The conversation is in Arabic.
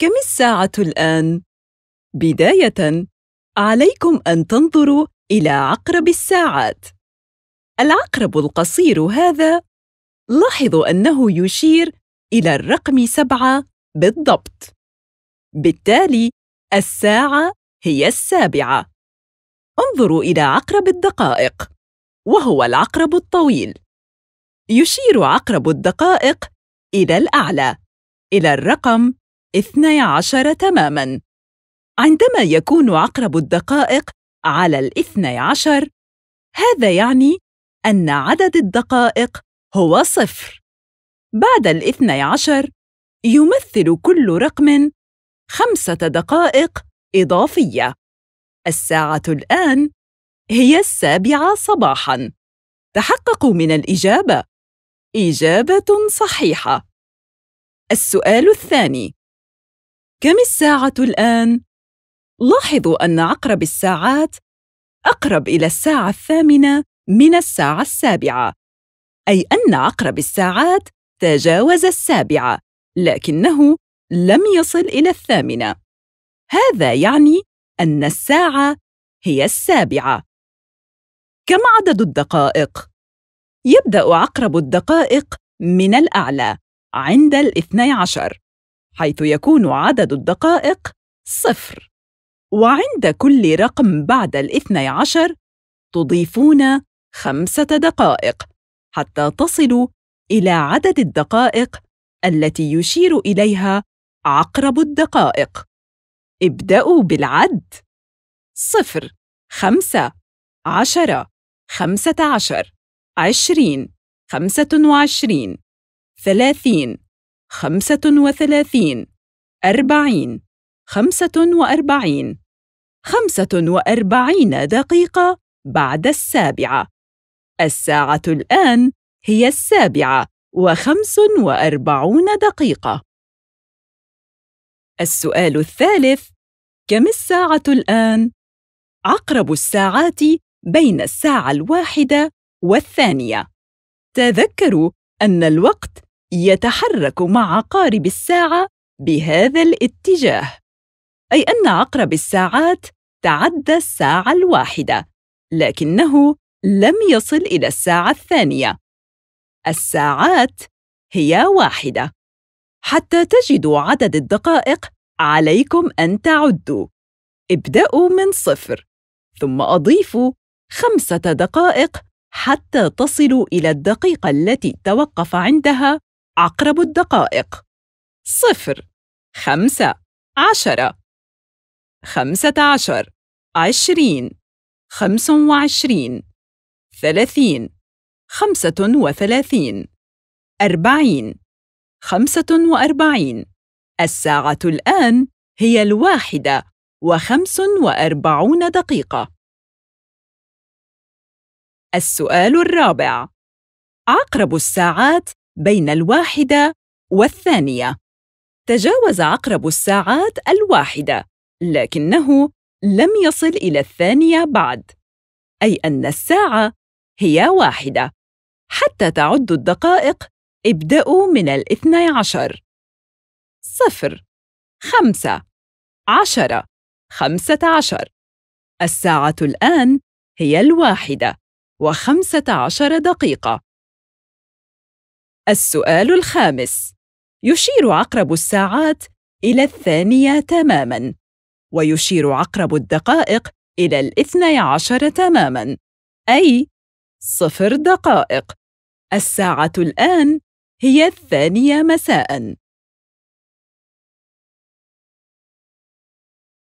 كم الساعة الآن؟ بداية، عليكم أن تنظروا إلى عقرب الساعات. العقرب القصير هذا، لاحظوا أنه يشير إلى الرقم سبعة بالضبط. بالتالي، الساعة هي السابعة. انظروا إلى عقرب الدقائق، وهو العقرب الطويل. يشير عقرب الدقائق إلى الأعلى، إلى الرقم اثني عشر تماماً عندما يكون عقرب الدقائق على الاثني عشر هذا يعني أن عدد الدقائق هو صفر بعد الاثني عشر يمثل كل رقم خمسة دقائق إضافية الساعة الآن هي السابعة صباحاً تحققوا من الإجابة إجابة صحيحة السؤال الثاني كم الساعة الآن؟ لاحظوا أن عقرب الساعات أقرب إلى الساعة الثامنة من الساعة السابعة، أي أن عقرب الساعات تجاوز السابعة، لكنه لم يصل إلى الثامنة. هذا يعني أن الساعة هي السابعة. كم عدد الدقائق؟ يبدأ عقرب الدقائق من الأعلى عند الاثني عشر حيث يكون عدد الدقائق صفر وعند كل رقم بعد الاثني عشر تضيفون خمسة دقائق حتى تصلوا إلى عدد الدقائق التي يشير إليها عقرب الدقائق ابدأوا بالعد صفر خمسة عشرة خمسة عشر عشرين خمسة وعشرين ثلاثين خمسة وثلاثين أربعين خمسة وأربعين خمسة وأربعين دقيقة بعد السابعة الساعة الآن هي السابعة وخمس وأربعون دقيقة السؤال الثالث كم الساعة الآن؟ عقرب الساعات بين الساعة الواحدة والثانية تذكروا أن الوقت يتحرك مع عقارب الساعة بهذا الاتجاه، أي أن عقرب الساعات تعدى الساعة الواحدة، لكنه لم يصل إلى الساعة الثانية. الساعات هي واحدة. حتى تجدوا عدد الدقائق عليكم أن تعدوا. ابدأوا من صفر، ثم أضيفوا خمسة دقائق حتى تصلوا إلى الدقيقة التي توقف عندها عقرب الدقائق صفر خمسة عشرة خمسة عشر عشرين خمس وعشرين ثلاثين خمسة وثلاثين أربعين خمسة وأربعين الساعة الآن هي الواحدة وخمس وأربعون دقيقة السؤال الرابع عقرب الساعات بين الواحدة والثانية تجاوز عقرب الساعات الواحدة لكنه لم يصل إلى الثانية بعد أي أن الساعة هي واحدة حتى تعد الدقائق ابدأوا من الاثني عشر صفر خمسة عشرة خمسة عشر الساعة الآن هي الواحدة وخمسة عشر دقيقة السؤال الخامس يشير عقرب الساعات إلى الثانية تماماً ويشير عقرب الدقائق إلى الاثني عشر تماماً أي صفر دقائق الساعة الآن هي الثانية مساءً